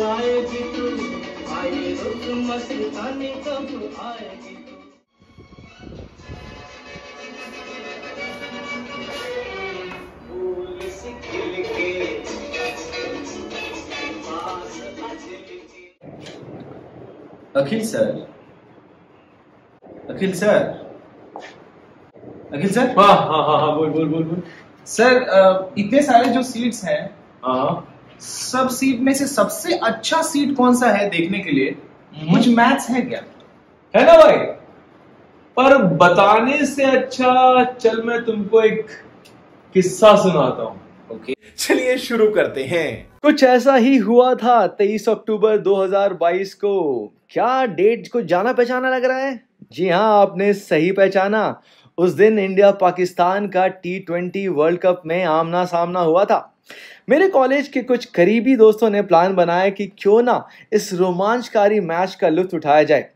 आएगी तू मस्तानी कब आएगी Akhil sir Akhil sir Akhil sir हाँ हाँ हाँ, हाँ बोल बोल बोल बोल सर इतने सारे जो सीट्स हैं हाँ सब सीट में से सबसे अच्छा सीट कौन सा है देखने के लिए कुछ मैथ्स है क्या है ना भाई पर बताने से अच्छा चल मैं तुमको एक किस्सा सुनाता हूं ओके चलिए शुरू करते हैं कुछ ऐसा ही हुआ था 23 अक्टूबर 2022 को क्या डेट को जाना पहचाना लग रहा है जी हाँ आपने सही पहचाना उस दिन इंडिया पाकिस्तान का टी ट्वेंटी वर्ल्ड कप में आमना सामना हुआ था मेरे कॉलेज के कुछ करीबी दोस्तों ने प्लान बनाया कि क्यों ना इस रोमांचकारी मैच का लुत्फ उठाया जाए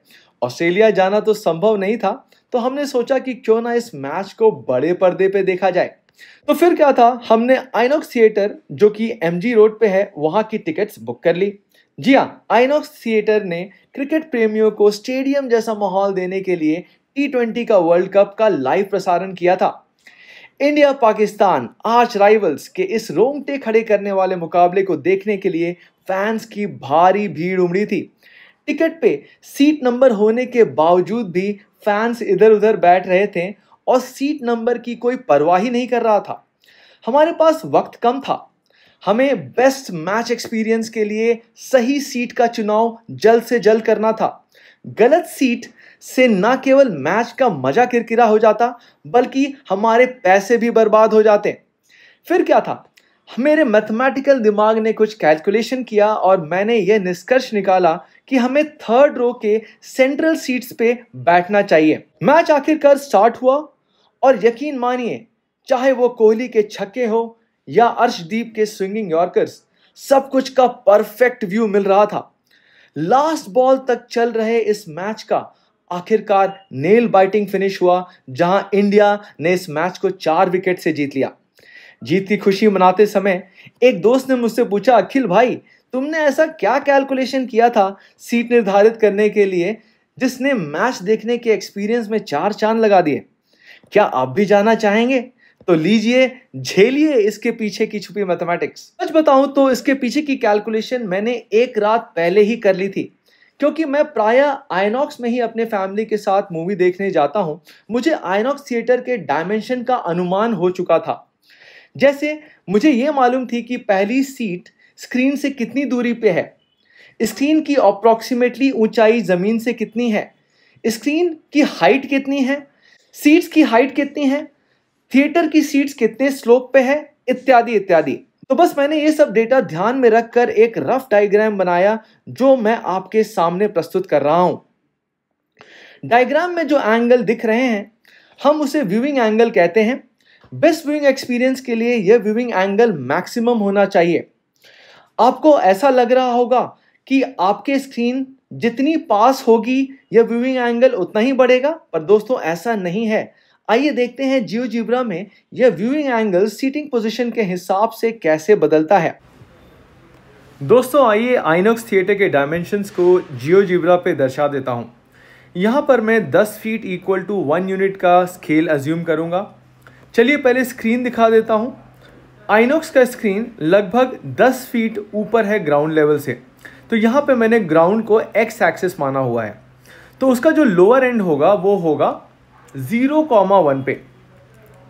ऑस्ट्रेलिया जाना तो संभव नहीं था तो हमने सोचा कि क्यों ना इस मैच को बड़े पर्दे पे देखा जाए तो फिर क्या था हमने आइनॉक्स थिएटर जो कि एमजी रोड पे है वहाँ की टिकट्स बुक कर ली जी हाँ आइनॉक्स थिएटर ने क्रिकेट प्रेमियों को स्टेडियम जैसा माहौल देने के लिए टी ट्वेंटी का वर्ल्ड कप का लाइव प्रसारण किया था इंडिया पाकिस्तान आर्च राइवल्स के इस रोंगटे खड़े करने वाले मुकाबले को देखने के लिए फैंस की भारी भीड़ उमड़ी थी टिकट पे सीट नंबर होने के बावजूद भी फैंस इधर उधर बैठ रहे थे और सीट नंबर की कोई परवाह ही नहीं कर रहा था हमारे पास वक्त कम था हमें बेस्ट मैच एक्सपीरियंस के लिए सही सीट का चुनाव जल्द से जल्द करना था गलत सीट से न केवल मैच का मजा किरकिरा हो जाता बल्कि हमारे पैसे भी बर्बाद हो जाते फिर क्या था मेरे मैथमेटिकल दिमाग ने कुछ कैलकुलेशन किया और मैंने यह निष्कर्ष निकाला कि हमें थर्ड रो के सेंट्रल सीट्स पे बैठना चाहिए मैच आखिरकार स्टार्ट हुआ और यकीन मानिए चाहे वो कोहली के छक्के हो या अर्शदीप के स्विंगिंग यॉर्कर्स सब कुछ का परफेक्ट व्यू मिल रहा था लास्ट बॉल तक चल रहे इस मैच का आखिरकार नेल बाइटिंग फिनिश हुआ जहां इंडिया ने इस मैच को चार विकेट से जीत लिया जीत की खुशी मनाते समय एक दोस्त ने मुझसे पूछा अखिल भाई तुमने ऐसा क्या कैलकुलेशन किया था सीट निर्धारित करने के लिए जिसने मैच देखने के एक्सपीरियंस में चार चांद लगा दिए क्या आप भी जाना चाहेंगे तो लीजिए झेलिए इसके पीछे की छुपी मैथमेटिक्स सच बताऊं तो इसके पीछे की कैलकुलेशन मैंने एक रात पहले ही कर ली थी क्योंकि मैं प्राय आइनॉक्स में ही अपने फैमिली के साथ मूवी देखने जाता हूँ मुझे आइनॉक्स थिएटर के डायमेंशन का अनुमान हो चुका था जैसे मुझे ये मालूम थी कि पहली सीट स्क्रीन से कितनी दूरी पे है स्क्रीन की अप्रॉक्सीमेटली ऊंचाई ज़मीन से कितनी है स्क्रीन की हाइट कितनी है सीट्स की हाइट कितनी है थिएटर की सीट्स कितने स्लोप पे है इत्यादि इत्यादि तो बस मैंने ये सब डेटा ध्यान में रखकर एक रफ डायग्राम बनाया जो मैं आपके सामने प्रस्तुत कर रहा हूं डायग्राम में जो एंगल दिख रहे हैं हम उसे व्यूइंग एंगल कहते हैं बेस्ट व्यूइंग एक्सपीरियंस के लिए यह व्यूइंग एंगल मैक्सिमम होना चाहिए आपको ऐसा लग रहा होगा कि आपके स्क्रीन जितनी पास होगी यह व्यूइंग एंगल उतना ही बढ़ेगा पर दोस्तों ऐसा नहीं है आइए देखते हैं जियो जिब्रा में यह व्यूइंग एंगल सीटिंग पोजीशन के हिसाब से कैसे बदलता है दोस्तों आइए आइनॉक्स थिएटर के डायमेंशंस को जियो जिब्रा पे दर्शा देता हूँ यहाँ पर मैं 10 feet equal to one unit का स्केल अज्यूम करूँगा चलिए पहले स्क्रीन दिखा देता हूँ आइनॉक्स का स्क्रीन लगभग 10 फीट ऊपर है ग्राउंड लेवल से तो यहाँ पे मैंने ग्राउंड को एक्स एक्सेस माना हुआ है तो उसका जो लोअर एंड होगा वो होगा जीरो कॉमा वन पे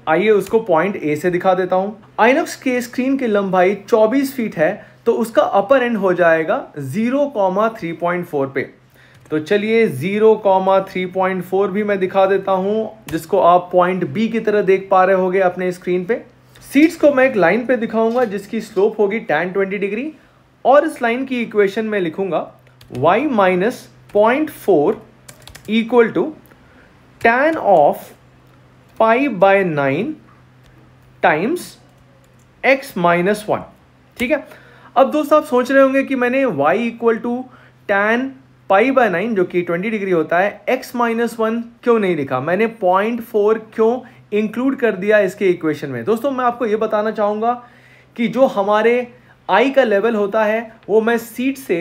आइए उसको पॉइंट ए से दिखा देता हूँ आइनक्स के स्क्रीन की लंबाई 24 फीट है तो उसका अपर एंड हो जाएगा zero comma three point four पे तो चलिए zero comma three point four भी मैं दिखा देता हूँ जिसको आप पॉइंट बी की तरह देख पा रहे होगे अपने स्क्रीन पे सीट्स को मैं एक लाइन पे दिखाऊंगा जिसकी स्लोप होगी टेन ट्वेंटी डिग्री और इस लाइन की इक्वेशन में लिखूंगा y minus point four equal to tan of pi by nine times x minus one ठीक है अब दोस्तों आप सोच रहे होंगे कि मैंने y equal to tan pi by nine जो कि 20 डिग्री होता है x माइनस वन क्यों नहीं लिखा मैंने पॉइंट फोर क्यों इंक्लूड कर दिया इसके इक्वेशन में दोस्तों मैं आपको यह बताना चाहूंगा कि जो हमारे आई का लेवल होता है वो मैं सीट से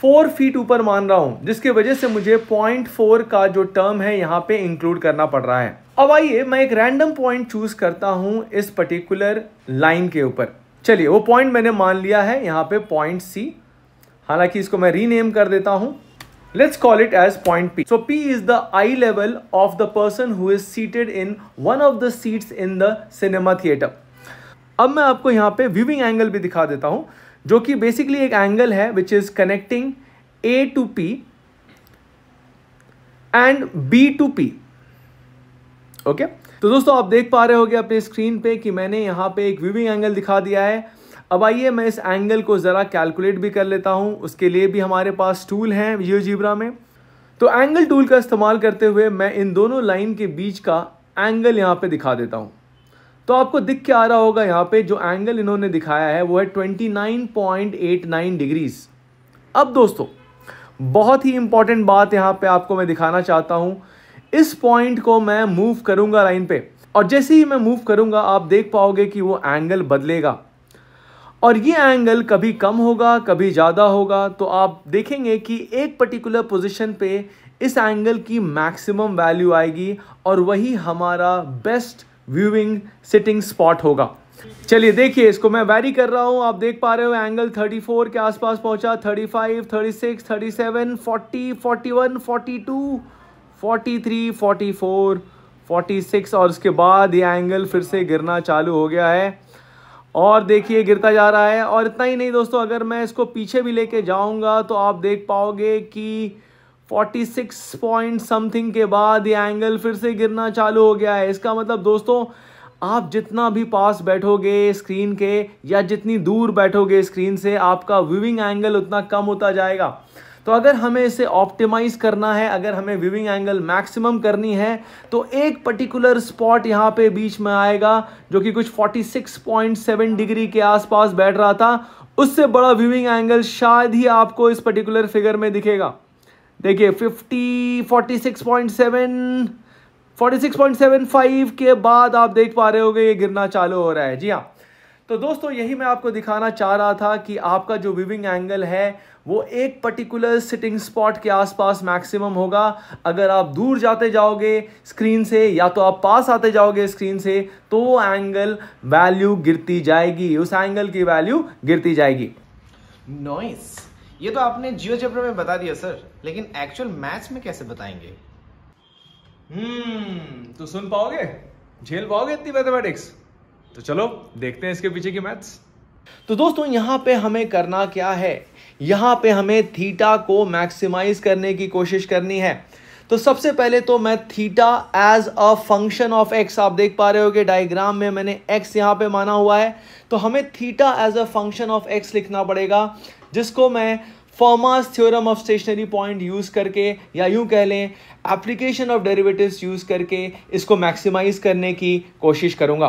फोर फीट ऊपर मान रहा हूं जिसके वजह से मुझे पॉइंट फोर का जो टर्म है यहाँ पे इंक्लूड करना पड़ रहा है अब आइए मैं एक रैंडम पॉइंट चूज करता हूँ इस पर्टिकुलर लाइन के ऊपर चलिए वो पॉइंट मैंने मान लिया है यहाँ पे पॉइंट सी हालांकि इसको मैं रीनेम कर देता हूँ let's call it as point P so P is the eye level of the person who is seated in one of the seats in the cinema theatre अब मैं आपको यहाँ पे व्यूविंग एंगल भी दिखा देता हूँ जो कि बेसिकली एक एंगल है which is connecting A to P and B to P okay तो दोस्तों आप देख पा रहे होगे अपने स्क्रीन पे कि मैंने यहाँ पे एक व्यूविंग एंगल दिखा दिया है अब आइए मैं इस एंगल को ज़रा कैलकुलेट भी कर लेता हूं उसके लिए भी हमारे पास टूल हैं जियोजीब्रा में तो एंगल टूल का इस्तेमाल करते हुए मैं इन दोनों लाइन के बीच का एंगल यहाँ पे दिखा देता हूं तो आपको दिख के आ रहा होगा यहाँ पे जो एंगल इन्होंने दिखाया है वो है twenty nine point eight nine degrees अब दोस्तों बहुत ही इंपॉर्टेंट बात यहाँ पे आपको मैं दिखाना चाहता हूँ इस पॉइंट को मैं मूव करूंगा लाइन पे और जैसे ही मैं मूव करूंगा आप देख पाओगे कि वो एंगल बदलेगा और ये एंगल कभी कम होगा कभी ज़्यादा होगा तो आप देखेंगे कि एक पर्टिकुलर पोजिशन पर इस एंगल की मैक्सिमम वैल्यू आएगी और वही हमारा बेस्ट व्यूइंग सिटिंग स्पॉट होगा चलिए देखिए इसको मैं वेरी कर रहा हूँ आप देख पा रहे हो एंगल 34 के आसपास पहुंचा 35, 36, 37, 40, 41, 42, 43, 44, 46 और उसके बाद ये एंगल फिर से गिरना चालू हो गया है और देखिए गिरता जा रहा है और इतना ही नहीं दोस्तों अगर मैं इसको पीछे भी लेके जाऊंगा तो आप देख पाओगे कि फोर्टी सिक्स पॉइंट समथिंग के बाद ये एंगल फिर से गिरना चालू हो गया है इसका मतलब दोस्तों आप जितना भी पास बैठोगे स्क्रीन के या जितनी दूर बैठोगे स्क्रीन से आपका व्यूविंग एंगल उतना कम होता जाएगा तो अगर हमें इसे ऑप्टिमाइज़ करना है अगर हमें व्यूविंग एंगल मैक्सिमम करनी है तो एक पर्टिकुलर स्पॉट यहाँ पे बीच में आएगा जो कि कुछ 46.7 डिग्री के आसपास बैठ रहा था उससे बड़ा व्यूविंग एंगल शायद ही आपको इस पर्टिकुलर फिगर में दिखेगा देखिए 50 46.7 46.75 के बाद आप देख पा रहे हो ये गिरना चालू हो रहा है जी हाँ तो दोस्तों यही मैं आपको दिखाना चाह रहा था कि आपका जो विविंग एंगल है वो एक पर्टिकुलर सिटिंग स्पॉट के आसपास मैक्सिमम होगा अगर आप दूर जाते जाओगे स्क्रीन से या तो आप पास आते जाओगे स्क्रीन से तो वो एंगल वैल्यू गिरती जाएगी उस एंगल की वैल्यू गिरती जाएगी नॉइस nice. ये तो आपने जियो जेब्रा में बता दिया सर लेकिन एक्चुअल मैथ्स में कैसे बताएंगे हम्म तो सुन पाओगे झेल पाओगे इतनी मैथमेटिक्स तो चलो देखते हैं इसके पीछे की मैथ्स तो दोस्तों यहां पे हमें करना क्या है यहां पे हमें थीटा को मैक्सिमाइज करने की कोशिश करनी है तो सबसे पहले तो मैं theta as a function of x आप देख पा रहे हो कि डायग्राम में मैंने एक्स यहां पे माना हुआ है तो हमें theta as a function of x लिखना पड़ेगा जिसको मैं Fermat's theorem of stationary point use करके या यूं कह लें एप्लीकेशन ऑफ डेरिवेटिव्स यूज करके इसको मैक्सिमाइज करने की कोशिश करूंगा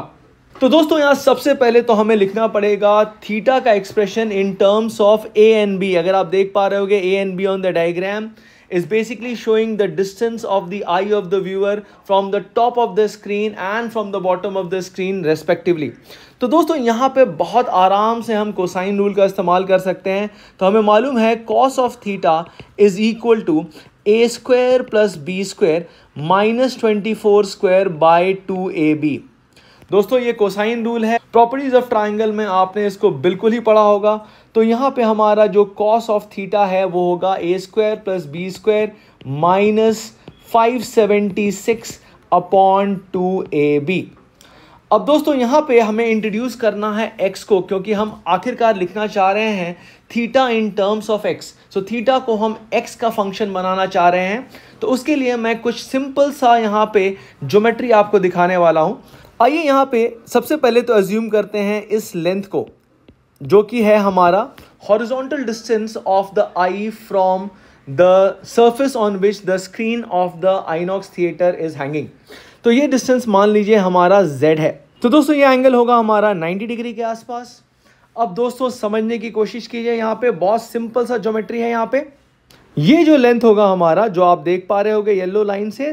तो दोस्तों यहां सबसे पहले तो हमें लिखना पड़ेगा थीटा का expression in terms of A and B अगर आप देख पा रहे हो A and B on the diagram is basically showing the distance of the eye of the viewer from the top of the screen and from the bottom of the screen respectively तो दोस्तों यहाँ पे बहुत आराम से हम cosine rule का इस्तेमाल कर सकते हैं तो हमें मालूम है cos of theta is equal to A square plus B square minus twenty four square by two A B दोस्तों ये कोसाइन रूल है प्रॉपर्टीज ऑफ ट्राइंगल में आपने इसको बिल्कुल ही पढ़ा होगा तो यहाँ पे हमारा जो कॉस ऑफ थीटा है वो होगा A square plus B square minus five seventy six upon two A B अब दोस्तों यहाँ पे हमें इंट्रोड्यूस करना है एक्स को क्योंकि हम आखिरकार लिखना चाह रहे हैं theta in terms of x so theta को हम एक्स का फंक्शन बनाना चाह रहे हैं तो उसके लिए मैं कुछ सिंपल सा यहाँ पे ज्योमेट्री आपको दिखाने वाला हूँ आइए यहाँ पे सबसे पहले तो एज्यूम करते हैं इस लेंथ को जो कि है हमारा horizontal distance of the eye from the surface on which the screen of the INOX theatre is hanging तो ये डिस्टेंस मान लीजिए हमारा z है तो दोस्तों ये एंगल होगा हमारा 90 डिग्री के आसपास अब दोस्तों समझने की कोशिश कीजिए यहाँ पे बहुत सिंपल सा ज्योमेट्री है यहाँ पे ये जो लेंथ होगा हमारा जो आप देख पा रहे होगे येलो लाइन से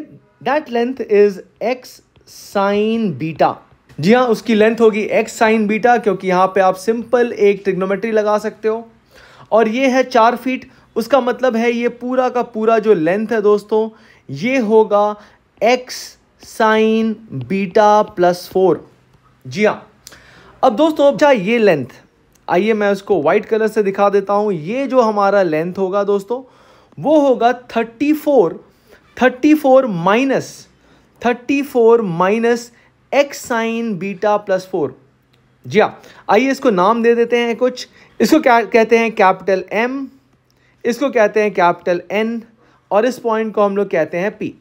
that length is x sine beta जी हाँ उसकी लेंथ होगी एक्स साइन बीटा क्योंकि यहाँ पे आप सिंपल एक ट्रिग्नोमेट्री लगा सकते हो और ये है चार फीट उसका मतलब है ये पूरा का पूरा जो लेंथ है दोस्तों ये होगा x sine beta plus four जी हाँ अब दोस्तों अच्छा ये लेंथ आइए मैं उसको वाइट कलर से दिखा देता हूँ ये जो हमारा लेंथ होगा दोस्तों वो होगा thirty four thirty four minus thirty four minus x sine beta plus four जी हाँ आइए इसको नाम दे देते हैं कुछ इसको क्या कहते हैं कैपिटल एम इसको कहते हैं कैपिटल एन और इस पॉइंट को हम लोग कहते हैं पी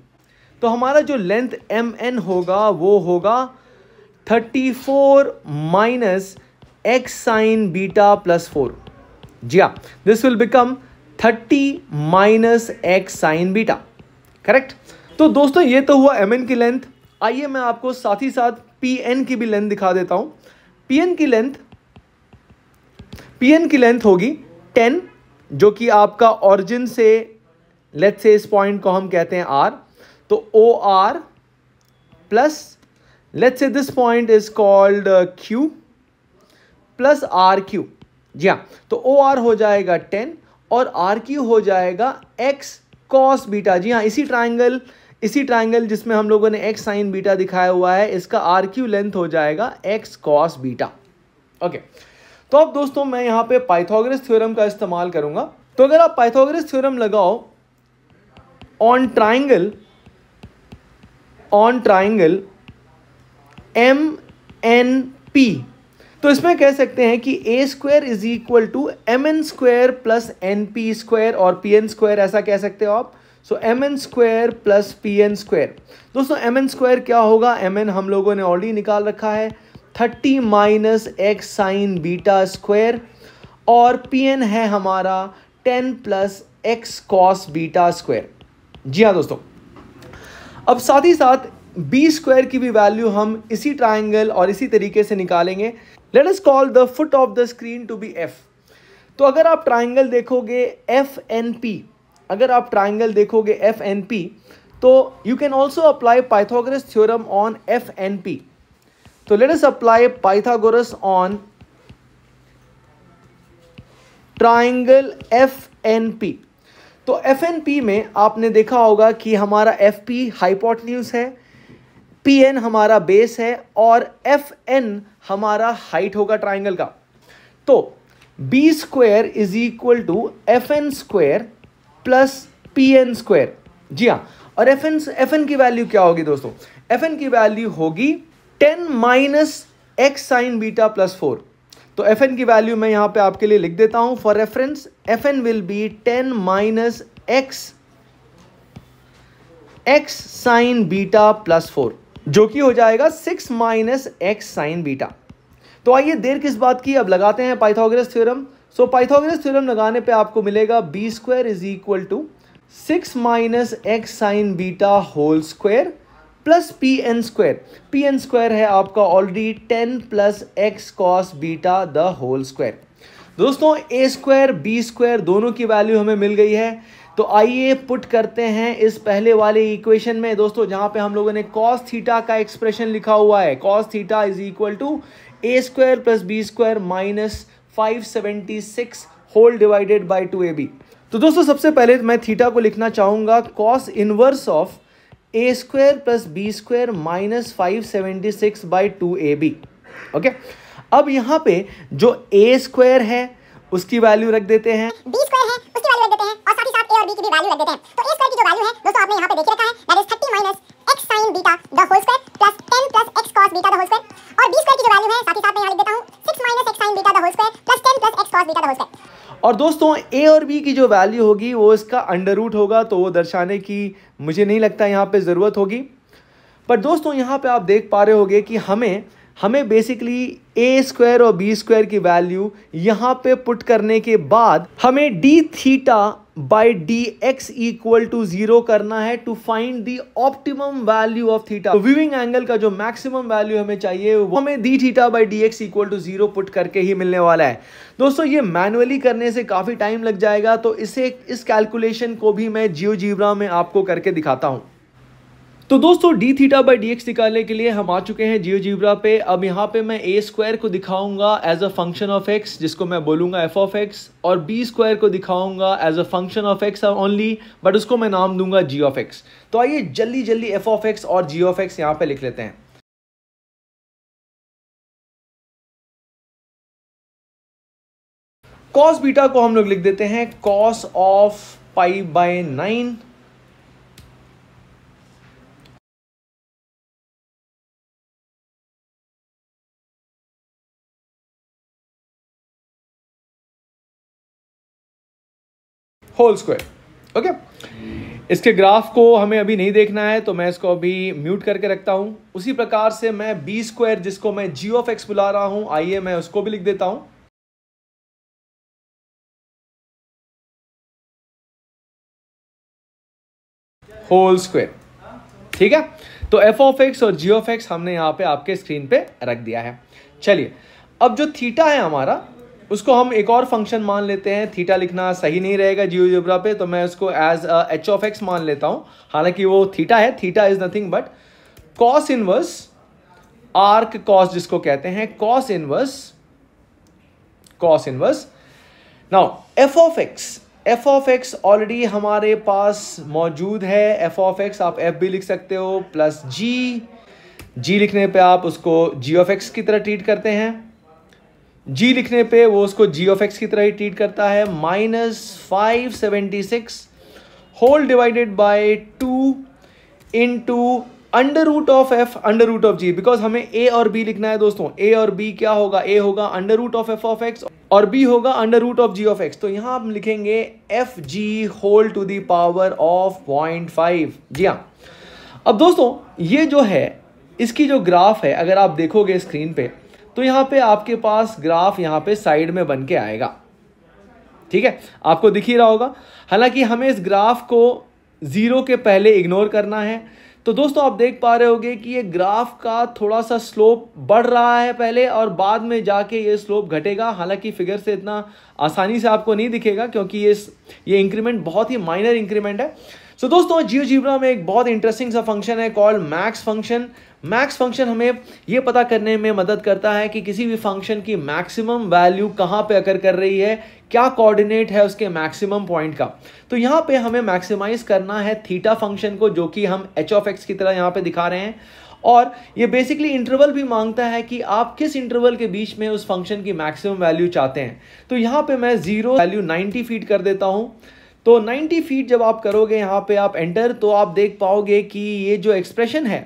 तो हमारा जो लेंथ एम एन होगा वो होगा thirty four minus x sine beta plus four जी हाँ this will become thirty minus x sine beta correct तो दोस्तों ये तो हुआ एम की लेंथ आइए मैं आपको साथ ही साथ पी एन की भी लेंथ दिखा देता हूँ पी एन की लेंथ पी एन की लेंथ होगी टेन जो कि आपका ऑरिजिन से लेट से इस पॉइंट को हम कहते हैं आर तो O R plus let say this point is called Q plus R Q जी हाँ तो ओ आर हो जाएगा टेन और आर क्यू हो जाएगा एक्स कॉस बीटा जी हाँ इसी ट्राइंगल इसी ट्राइंगल जिसमें हम लोगों ने एक्स साइन बीटा दिखाया हुआ है इसका आर क्यू लेंथ हो जाएगा एक्स कॉस बीटा ओके तो अब दोस्तों मैं यहाँ पे पाइथागोरस थ्योरम का इस्तेमाल करूंगा तो अगर आप पाइथागोरस थ्योरम लगाओ on triangle on triangle M N P तो इसमें कह सकते हैं कि A square is equal to M N square plus N P square और पी एन स्क्वायर ऐसा कह सकते हो आप so M N square plus P N square दोस्तों एम एन स्क्वायर क्या होगा एम एन हम लोगों ने ऑलरेडी निकाल रखा है thirty minus x sine beta square और पी एन है हमारा ten plus x cos beta square जी हाँ दोस्तों अब साथ ही साथ बी स्क्वायर की भी वैल्यू हम इसी ट्राइंगल और इसी तरीके से निकालेंगे let us call the foot of the screen to be F तो अगर आप ट्राइंगल देखोगे एफ एन पी अगर आप ट्राइंगल देखोगे एफ एन पी तो you can also apply Pythagoras theorem on F N P तो let us apply Pythagoras on triangle F N P तो एफ एन पी में आपने देखा होगा कि हमारा एफ पी हाइपोटन्यूज है पी एन हमारा बेस है और एफ एन हमारा हाइट होगा ट्राइंगल का तो B square is equal to F N square plus P N square जी हाँ और एफ एन एफ एन की वैल्यू क्या होगी दोस्तों एफ एन की वैल्यू होगी ten minus x sine beta plus four तो एफ एन की वैल्यू मैं यहाँ पे आपके लिए लिख देता हूँ for reference F N will be ten minus x x sine beta plus four जो कि हो जाएगा six minus x sine beta तो आइए देर किस बात की अब लगाते हैं पाइथागोरस थ्योरम सो पाइथागोरस थ्योरम लगाने पे आपको मिलेगा B square is equal to six minus x sine beta whole square plus P N square P N square है आपका already ten plus x cos beta the whole square दोस्तों A square B square दोनों की value हमें मिल गई है तो आइए पुट करते हैं इस पहले वाले इक्वेशन में दोस्तों जहां पे हम लोगों ने कॉस थीटा का एक्सप्रेशन लिखा हुआ है cos theta is equal to A square plus B square minus 576 whole divided by two A B तो दोस्तों सबसे पहले मैं थीटा को लिखना चाहूंगा cos inverse of A square plus B square minus five seventy six by two A B okay अब यहाँ पे जो ए स्क्वायर है उसकी वैल्यू रख देते हैं बी स्क्वायर है उसकी वैल्यू रख देते हैं और साथ ही साथ ए और बी की भी वैल्यू रख देते हैं तो ए स्क्वायर की जो वैल्यू है दोस्तों आपने यहाँ पे देख रखा है दैट इज 30 माइनस x sin beta the whole square plus 10 plus x cos beta the whole square और b square की जो वैल्यू है साथ ही साथ मैं यहां लिख देता हूं 6 minus x sin beta the whole square plus 10 plus x cos beta the whole square और दोस्तों a और b की जो वैल्यू होगी वो इसका अंडर रूट होगा तो वो दर्शाने की मुझे नहीं लगता यहां पे ज़रूरत होगी पर दोस्तों यहां पे आप देख पा रहे होगे कि हमें हमें बेसिकली ए स्क्वायर और बी स्क्वायर की वैल्यू यहाँ पे पुट करने के बाद हमें d theta by d x equal to zero करना है to find the optimum value of theta viewing angle का जो मैक्सिमम वैल्यू हमें चाहिए वो हमें d theta by d x equal to zero put करके ही मिलने वाला है दोस्तों ये मैनुअली करने से काफ़ी टाइम लग जाएगा तो इसे इस कैलकुलेशन को भी मैं जियो जीवरा में आपको करके दिखाता हूँ तो दोस्तों d theta by d x निकालने के लिए हम आ चुके हैं जियो जीवरा पे अब यहाँ पे मैं ए स्क्वायर को दिखाऊंगा as a function of x जिसको मैं बोलूंगा एफ ऑफ एक्स और बी स्क्वायर को दिखाऊंगा as a function of x only but उसको मैं नाम दूंगा जी ऑफ एक्स तो आइए जल्दी जल्दी एफ ऑफ एक्स और जी ऑफ एक्स यहाँ पे लिख लेते हैं कॉस बीटा को हम लोग लिख देते हैं cos of pi by nine whole square okay इसके ग्राफ को हमें अभी नहीं देखना है तो मैं इसको अभी म्यूट करके रखता हूं उसी प्रकार से मैं बी स्क्वायर जिसको मैं जी ऑफ एक्स बुला रहा हूं आइए मैं उसको भी लिख देता हूं होल स्क्वायर ठीक है तो एफ ऑफ एक्स और जी ऑफ एक्स हमने यहां पे आपके स्क्रीन पे रख दिया है चलिए अब जो थीटा है हमारा उसको हम एक और फंक्शन मान लेते हैं थीटा लिखना सही नहीं रहेगा जियो जिब्रा पे तो मैं उसको एज एच ऑफ एक्स मान लेता हूं हालांकि वो थीटा है theta is nothing but cos inverse arc cos जिसको कहते हैं cos inverse cos inverse now f of x f of x already हमारे पास मौजूद है एफ ऑफ एक्स आप एफ भी लिख सकते हो प्लस जी जी लिखने पे आप उसको जी ऑफ एक्स की तरह ट्रीट करते हैं जी लिखने पे वो उसको जी ऑफ एक्स की तरह ही ट्रीट करता है minus five seventy six whole divided by two into under root of f under root of g because हमें ए और बी लिखना है दोस्तों ए और बी क्या होगा ए होगा under root of f of x और बी होगा under root of g of x तो यहाँ हम लिखेंगे f g whole to the power of point five जी हाँ अब दोस्तों ये जो है इसकी जो ग्राफ है अगर आप देखोगे स्क्रीन पे तो यहाँ पे आपके पास ग्राफ यहाँ पे साइड में बन के आएगा ठीक है आपको दिख ही रहा होगा हालांकि हमें इस ग्राफ को ज़ीरो के पहले इग्नोर करना है तो दोस्तों आप देख पा रहे होगे कि ये ग्राफ का थोड़ा सा स्लोप बढ़ रहा है पहले और बाद में जाके ये स्लोप घटेगा हालांकि फिगर से इतना आसानी से आपको नहीं दिखेगा क्योंकि ये ये इंक्रीमेंट बहुत ही माइनर इंक्रीमेंट है सो so, दोस्तों जियो जीवरा में एक बहुत इंटरेस्टिंग सा फंक्शन है call max function max function हमें यह पता करने में मदद करता है कि किसी भी फंक्शन की मैक्सिमम वैल्यू कहां पे अकर कर रही है क्या कोऑर्डिनेट है उसके मैक्सिमम पॉइंट का तो यहां पे हमें मैक्सिमाइज करना है थीटा फंक्शन को जो कि हम एच ऑफ एक्स की तरह यहां पे दिखा रहे हैं और ये बेसिकली इंटरवल भी मांगता है कि आप किस इंटरवल के बीच में उस फंक्शन की मैक्सिमम वैल्यू चाहते हैं तो यहां पे मैं जीरो वैल्यू 90 फीट कर देता हूं तो 90 फीट जब आप करोगे यहां पे आप एंटर तो आप देख पाओगे कि ये जो एक्सप्रेशन है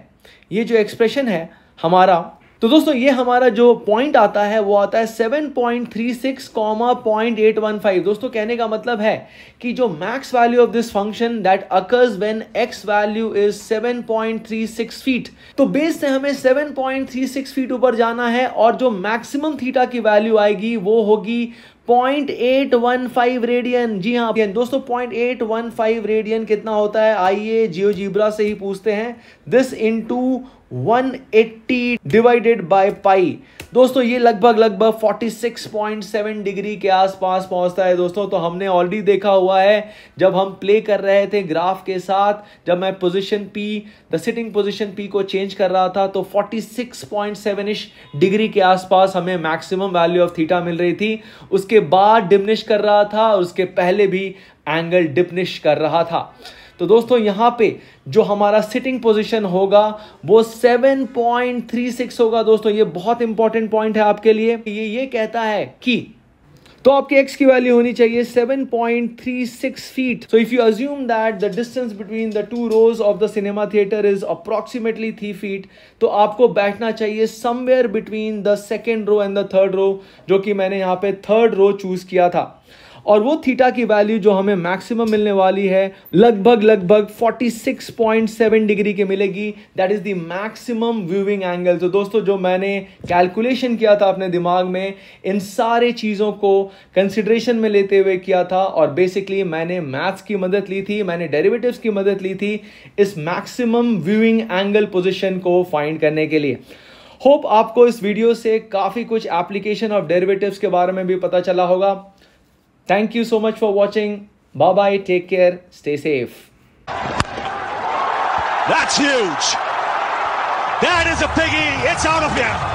ये जो एक्सप्रेशन है हमारा तो दोस्तों ये हमारा जो पॉइंट आता है वो आता है six comma point eight one five दोस्तों कहने का मतलब है कि जो max value of this function that occurs when x value is seven point three six feet तो बेस से हमें seven point three six feet ऊपर जाना है और जो मैक्सिमम थीटा की वैल्यू आएगी वो होगी point eight one five radian जी हाँ दोस्तों point eight one five radian कितना होता है आइए जियो जीब्रा से ही पूछते हैं this into one eighty divided by pi दोस्तों ये लगभग लगभग 46.7 डिग्री के आसपास पहुंचता है दोस्तों तो हमने ऑलरेडी देखा हुआ है जब हम प्ले कर रहे थे ग्राफ के साथ जब मैं position P the sitting position P को चेंज कर रहा था तो 46.7 इश डिग्री के आसपास हमें मैक्सिमम वैल्यू ऑफ थीटा मिल रही थी उसके बाद डिमनिश कर रहा था और उसके पहले भी एंगल डिपनिश कर रहा था तो दोस्तों यहाँ पे जो हमारा सिटिंग पोजीशन होगा वो 7.36 होगा दोस्तों ये बहुत इंपॉर्टेंट पॉइंट है आपके लिए ये ये कहता है कि तो आपके x की वैल्यू होनी चाहिए 7.36 feet so if you assume that the distance between the two rows of the cinema theatre is approximately three feet तो आपको बैठना चाहिए somewhere between the second row and the third row जो कि मैंने यहाँ पे थर्ड रो चूज किया था और वो थीटा की वैल्यू जो हमें मैक्सिमम मिलने वाली है लगभग लगभग 46.7 डिग्री की मिलेगी that is the maximum viewing angle तो दोस्तों जो मैंने कैलकुलेशन किया था अपने दिमाग में इन सारे चीज़ों को कंसिडरेशन में लेते हुए किया था और बेसिकली मैंने मैथ्स की मदद ली थी मैंने डेरिवेटिव की मदद ली थी इस मैक्सिमम व्यूइंग एंगल पोजिशन को फाइंड करने के लिए होप आपको इस वीडियो से काफ़ी कुछ एप्लीकेशन ऑफ डेरिवेटिव्स के बारे में भी पता चला होगा Thank you so much for watching. Bye bye. Take care. Stay safe. That's huge. That is a piggy. It's out of here.